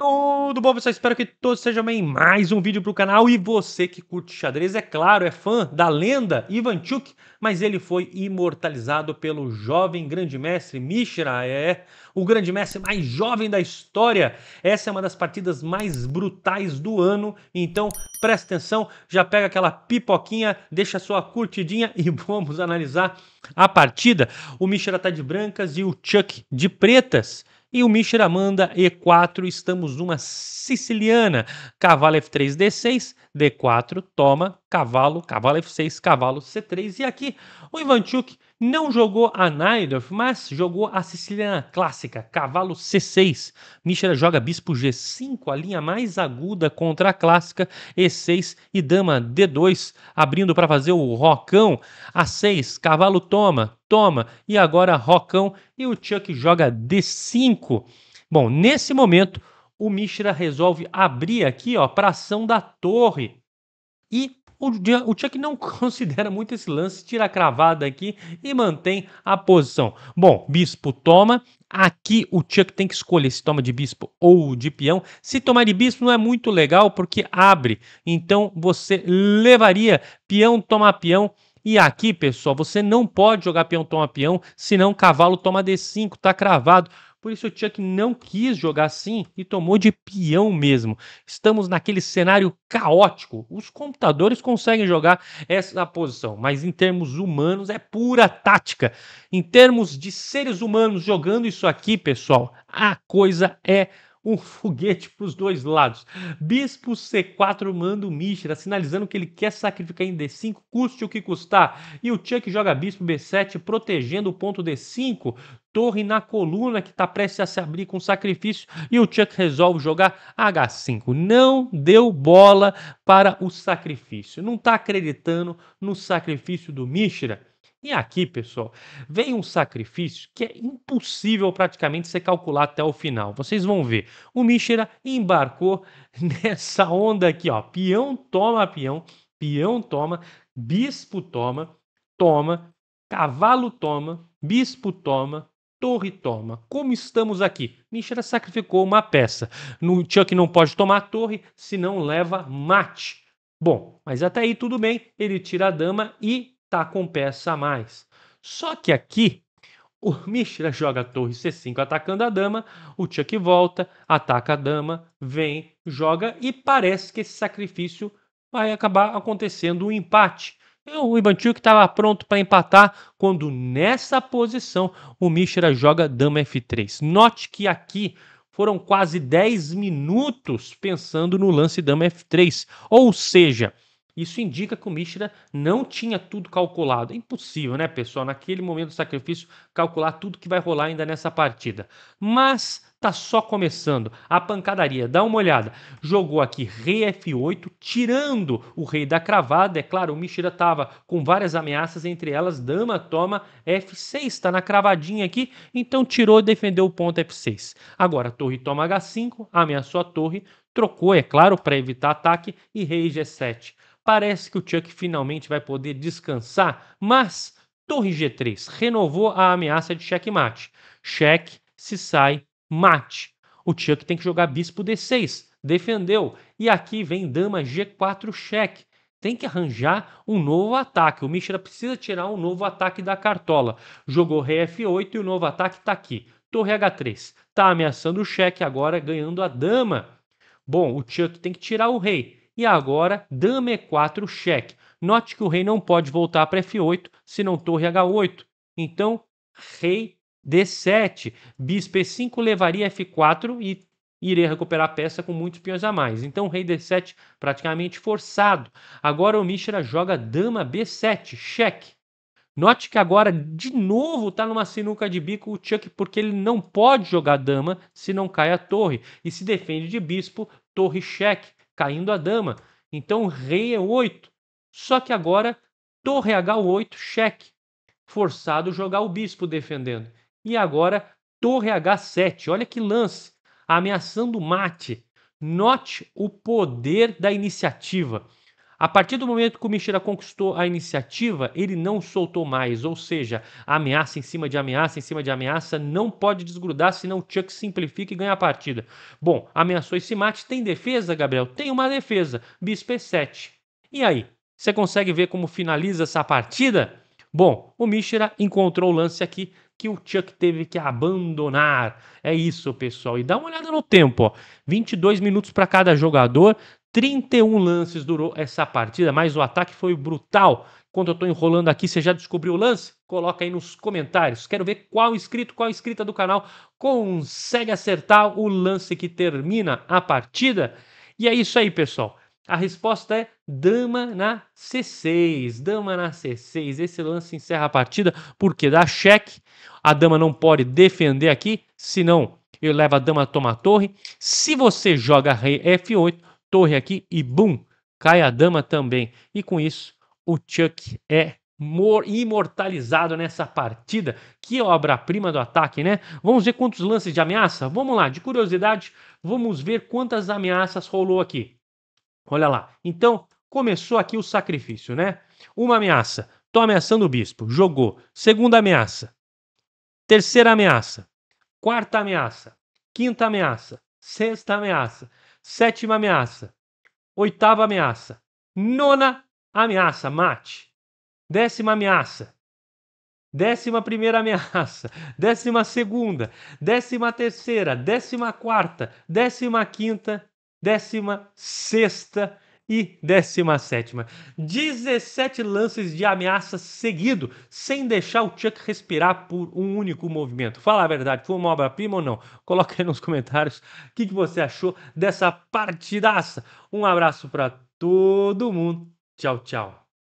Tudo bom, pessoal? Espero que todos sejam bem. Mais um vídeo para o canal. E você que curte xadrez, é claro, é fã da lenda Ivanchuk, mas ele foi imortalizado pelo jovem grande mestre Mishra. É o grande mestre mais jovem da história. Essa é uma das partidas mais brutais do ano. Então, presta atenção, já pega aquela pipoquinha, deixa sua curtidinha e vamos analisar a partida. O Mishra está de brancas e o Chuck de pretas. E o Mister Amanda E4, estamos numa siciliana. Cavalo F3, D6, D4, toma, cavalo, cavalo F6, cavalo C3. E aqui o Ivanchuk não jogou a Naidorf, mas jogou a siciliana clássica, cavalo C6. Michel joga bispo G5, a linha mais aguda contra a clássica, E6 e dama D2, abrindo para fazer o rocão. A6, cavalo toma, toma, e agora rocão e o Chuck joga D5. Bom, nesse momento, o Mishra resolve abrir aqui ó para ação da torre. E o Chuck não considera muito esse lance, tira a cravada aqui e mantém a posição. Bom, bispo toma, Aqui o Chuck tem que escolher se toma de bispo ou de peão. Se tomar de bispo não é muito legal porque abre. Então você levaria peão tomar peão. E aqui, pessoal, você não pode jogar peão tomar peão, senão cavalo toma D5, tá cravado. Por isso o Chuck não quis jogar assim e tomou de peão mesmo. Estamos naquele cenário caótico. Os computadores conseguem jogar essa posição, mas em termos humanos é pura tática. Em termos de seres humanos jogando isso aqui, pessoal, a coisa é um foguete para os dois lados. Bispo C4 manda o Mishra, sinalizando que ele quer sacrificar em D5, custe o que custar. E o Chuck joga Bispo B7, protegendo o ponto D5, torre na coluna que está prestes a se abrir com sacrifício e o Chuck resolve jogar H5. Não deu bola para o sacrifício. Não está acreditando no sacrifício do Mishra. E aqui, pessoal, vem um sacrifício que é impossível praticamente você calcular até o final. Vocês vão ver. O Mishra embarcou nessa onda aqui, ó. Peão toma peão, peão toma, bispo toma, toma, cavalo toma, bispo toma, torre toma. Como estamos aqui? Mishra sacrificou uma peça. No Chuck não pode tomar a torre, senão leva mate. Bom, mas até aí tudo bem. Ele tira a dama e tá com peça a mais. Só que aqui o Mishra joga a torre C5 atacando a dama, o Chuck volta, ataca a dama, vem, joga e parece que esse sacrifício vai acabar acontecendo um empate. Então, o que estava pronto para empatar quando nessa posição o Mishra joga dama F3. Note que aqui foram quase 10 minutos pensando no lance dama F3, ou seja, isso indica que o Mishra não tinha tudo calculado. É impossível, né, pessoal? Naquele momento do sacrifício, calcular tudo que vai rolar ainda nessa partida. Mas tá só começando a pancadaria. Dá uma olhada. Jogou aqui rei F8, tirando o rei da cravada. É claro, o Mishra tava com várias ameaças, entre elas dama, toma, F6. Está na cravadinha aqui, então tirou e defendeu o ponto F6. Agora, torre toma H5, ameaçou a torre, trocou, é claro, para evitar ataque, e rei G7 parece que o Chuck finalmente vai poder descansar, mas Torre G3 renovou a ameaça de checkmate. Cheque se sai mate. O Chuck tem que jogar bispo D6, defendeu, e aqui vem dama G4 cheque. Tem que arranjar um novo ataque. O Mishra precisa tirar um novo ataque da cartola. Jogou rei F8 e o novo ataque está aqui. Torre H3. Está ameaçando o cheque agora, ganhando a dama. Bom, o Chuck tem que tirar o rei e agora dama é e4 cheque. Note que o rei não pode voltar para f8, se senão torre h8. Então, rei d7, bispo e5 levaria f4 e iria recuperar a peça com muitos peões a mais. Então, rei d7 praticamente forçado. Agora o Mishra joga dama b7, cheque. Note que agora, de novo, está numa sinuca de bico o Chuck, porque ele não pode jogar dama se não cai a torre. E se defende de bispo, torre cheque caindo a dama. Então rei é 8. Só que agora torre h8 cheque, forçado jogar o bispo defendendo. E agora torre h7. Olha que lance, ameaçando o mate. Note o poder da iniciativa. A partir do momento que o Mishra conquistou a iniciativa, ele não soltou mais, ou seja, ameaça em cima de ameaça em cima de ameaça não pode desgrudar, senão o Chuck simplifica e ganha a partida. Bom, ameaçou esse mate, tem defesa, Gabriel? Tem uma defesa, bispo e7. E aí, você consegue ver como finaliza essa partida? Bom, o Mishra encontrou o lance aqui que o Chuck teve que abandonar. É isso, pessoal. E dá uma olhada no tempo, ó. 22 minutos para cada jogador, 31 lances durou essa partida, mas o ataque foi brutal. Quando eu estou enrolando aqui, você já descobriu o lance? Coloca aí nos comentários. Quero ver qual inscrito, qual inscrita do canal consegue acertar o lance que termina a partida. E é isso aí, pessoal. A resposta é dama na C6. Dama na C6. Esse lance encerra a partida porque dá cheque. A dama não pode defender aqui, senão eu levo a dama a tomar a torre. Se você joga rei F8, torre aqui e bum, cai a dama também. E com isso, o Chuck é imortalizado nessa partida. Que obra-prima do ataque, né? Vamos ver quantos lances de ameaça? Vamos lá, de curiosidade, vamos ver quantas ameaças rolou aqui. Olha lá. Então, começou aqui o sacrifício, né? Uma ameaça. Tô ameaçando o bispo. Jogou. Segunda ameaça. Terceira ameaça. Quarta ameaça. Quinta ameaça. Sexta ameaça. Sétima ameaça. Oitava ameaça. Nona ameaça, mate. Décima ameaça. Décima primeira ameaça, décima segunda, décima terceira, décima quarta, décima quinta, décima sexta, e 17. 17 lances de ameaça seguido, sem deixar o Chuck respirar por um único movimento. Fala a verdade, foi uma obra-prima ou não? Coloca aí nos comentários o que, que você achou dessa partidaça. Um abraço para todo mundo. Tchau, tchau.